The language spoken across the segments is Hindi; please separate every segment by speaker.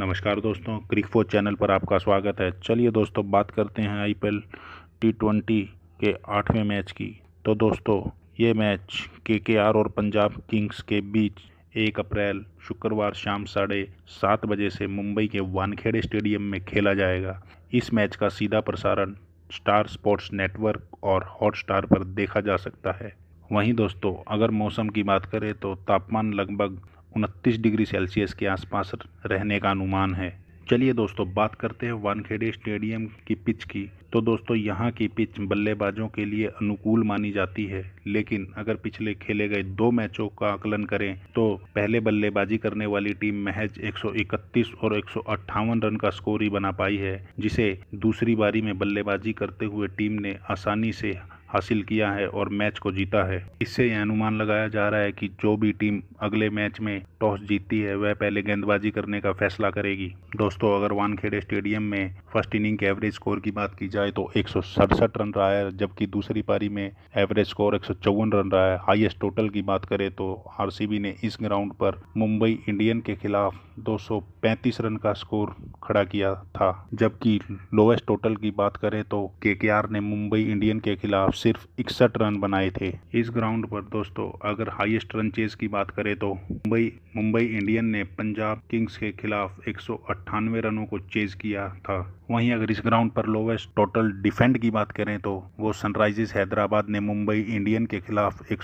Speaker 1: नमस्कार दोस्तों क्रिक फोर चैनल पर आपका स्वागत है चलिए दोस्तों बात करते हैं आईपीएल टी ट्वेंटी के आठवें मैच की तो दोस्तों ये मैच केकेआर और पंजाब किंग्स के बीच एक अप्रैल शुक्रवार शाम साढ़े सात बजे से मुंबई के वानखेड़े स्टेडियम में खेला जाएगा इस मैच का सीधा प्रसारण स्टार स्पोर्ट्स नेटवर्क और हॉटस्टार पर देखा जा सकता है वहीं दोस्तों अगर मौसम की बात करें तो तापमान लगभग उनतीस डिग्री सेल्सियस के आसपास रहने का अनुमान है चलिए दोस्तों बात करते हैं वानखेड़े स्टेडियम की पिच की तो दोस्तों यहाँ की पिच बल्लेबाजों के लिए अनुकूल मानी जाती है लेकिन अगर पिछले खेले गए दो मैचों का आकलन करें तो पहले बल्लेबाजी करने वाली टीम महज 131 और एक रन का स्कोर ही बना पाई है जिसे दूसरी बारी में बल्लेबाजी करते हुए टीम ने आसानी से हासिल किया है और मैच को जीता है इससे यह अनुमान लगाया जा रहा है कि जो भी टीम अगले मैच में टॉस जीतती है वह पहले गेंदबाजी करने का फैसला करेगी दोस्तों अगर वानखेड़े स्टेडियम में फर्स्ट इनिंग के एवरेज स्कोर की बात की जाए तो एक रन रहा है जबकि दूसरी पारी में एवरेज स्कोर एक रन रहा है हाइएस्ट टोटल की बात करें तो आर ने इस ग्राउंड पर मुंबई इंडियन के खिलाफ 235 रन का स्कोर खड़ा किया था जबकि लोवेस्ट टोटल की बात करें तो के ने मुंबई इंडियन के खिलाफ सिर्फ इकसठ रन बनाए थे इस ग्राउंड पर दोस्तों अगर हाईएस्ट रन चेज की बात करें तो मुंबई मुंबई इंडियन ने पंजाब किंग्स के खिलाफ एक रनों को चेज किया था वहीं अगर इस ग्राउंड पर लोवेस्ट टोटल डिफेंड की बात करें तो वो सनराइजर्स हैदराबाद ने मुंबई इंडियन के खिलाफ एक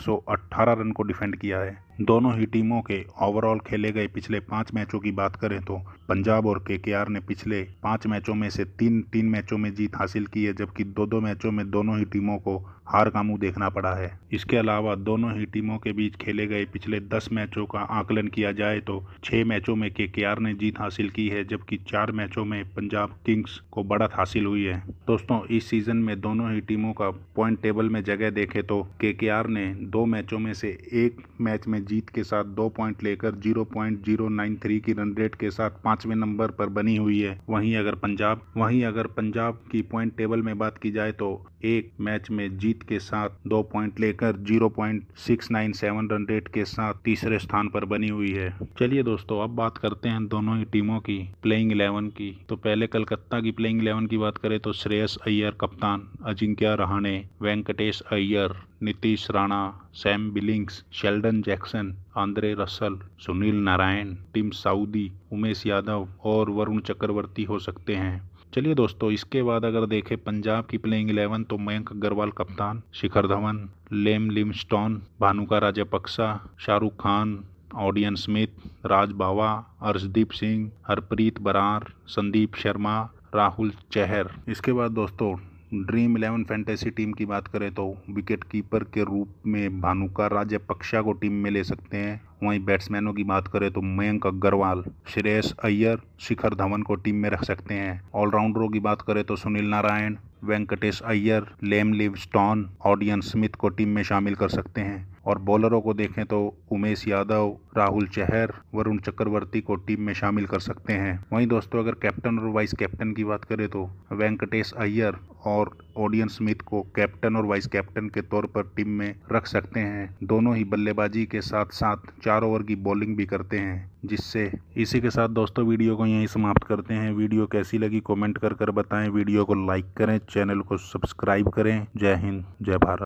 Speaker 1: रन को डिफेंड किया है दोनों ही टीमों के ओवरऑल खेले गए पिछले पाँच मैचों की बात करें तो पंजाब और के ने पिछले पाँच मैचों में से तीन तीन मैचों में जीत हासिल की है जबकि दो दो मैचों में दोनों ही टीमों को हार का मुंह देखना पड़ा है इसके अलावा दोनों ही टीमों के बीच खेले गए पिछले दस मैचों का आकलन किया जाए तो छह मैचों में के ने जीत हासिल की है जबकि चार मैचों में पंजाब किंग्स को बढ़त हासिल हुई है दोस्तों इस सीजन में दोनों ही टीमों का पॉइंट टेबल में जगह देखे तो के ने दो मैचों में से एक मैच में जीत के साथ दो पॉइंट लेकर zero zero point nine three की रन रेट के साथ पांचवें नंबर पर बनी हुई है वहीं अगर पंजाब वहीं अगर पंजाब की पॉइंट टेबल में बात की जाए तो एक मैच में जीत के साथ दो पॉइंट लेकर zero point six nine seven run rate के साथ तीसरे स्थान पर बनी हुई है चलिए दोस्तों अब बात करते हैं दोनों ही टीमों की प्लेइंग इलेवन की तो पहले कलकत्ता की प्लेइंग इलेवन की बात करें तो श्रेयस अय्यर कप्तान Ajinkya Rahane Venkatesh Iyer Nitish Rana Sam Billings Sheldon Jackson Andre Russell Sunil Narine Tim Southee Umesh Yadav और वरुण चक्रवर्ती हो सकते हैं चलिए दोस्तों इसके बाद अगर देखें पंजाब की प्लेइंग इलेवन तो मयंक अग्रवाल कप्तान शिखर धवन लेम Livingstone Bhanuka Rajapaksa Shahrukh Khan Odean Smith Raj Bawa Arshdeep Singh Harpreet Brar Sandeep Sharma Rahul Chahar इसके बाद दोस्तों ड्रीम इलेवन फैंटेसी टीम की बात करें तो विकेट कीपर के रूप में भानुका पक्षा को टीम में ले सकते हैं वहीं बैट्समैनों की बात करें तो मयंक अग्रवाल श्रेयस अय्यर शिखर धवन को टीम में रख सकते हैं ऑलराउंडरों की बात करें तो Sunil Narine Venkatesh Iyer Liam Livingstone Odean Smith को टीम में शामिल कर सकते हैं और बॉलरों को देखें तो उमेश यादव राहुल चहर वरुण चक्रवर्ती को टीम में शामिल कर सकते हैं वहीं दोस्तों अगर कैप्टन और वाइस कैप्टन की बात करें तो वेंकटेश अय्यर और ओडियन स्मिथ को कैप्टन और वाइस कैप्टन के तौर पर टीम में रख सकते हैं दोनों ही बल्लेबाजी के साथ साथ चार ओवर की बॉलिंग भी करते हैं जिससे इसी के साथ दोस्तों वीडियो को यहीं समाप्त करते हैं वीडियो कैसी लगी कमेंट कर कर बताएं वीडियो को लाइक करें चैनल को सब्सक्राइब करें जय हिंद जय भारत